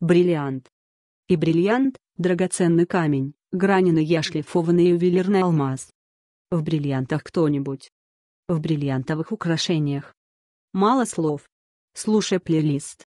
бриллиант. И бриллиант – драгоценный камень, граненый и ошлифованный ювелирный алмаз. В бриллиантах кто-нибудь. В бриллиантовых украшениях. Мало слов. Слушай плейлист.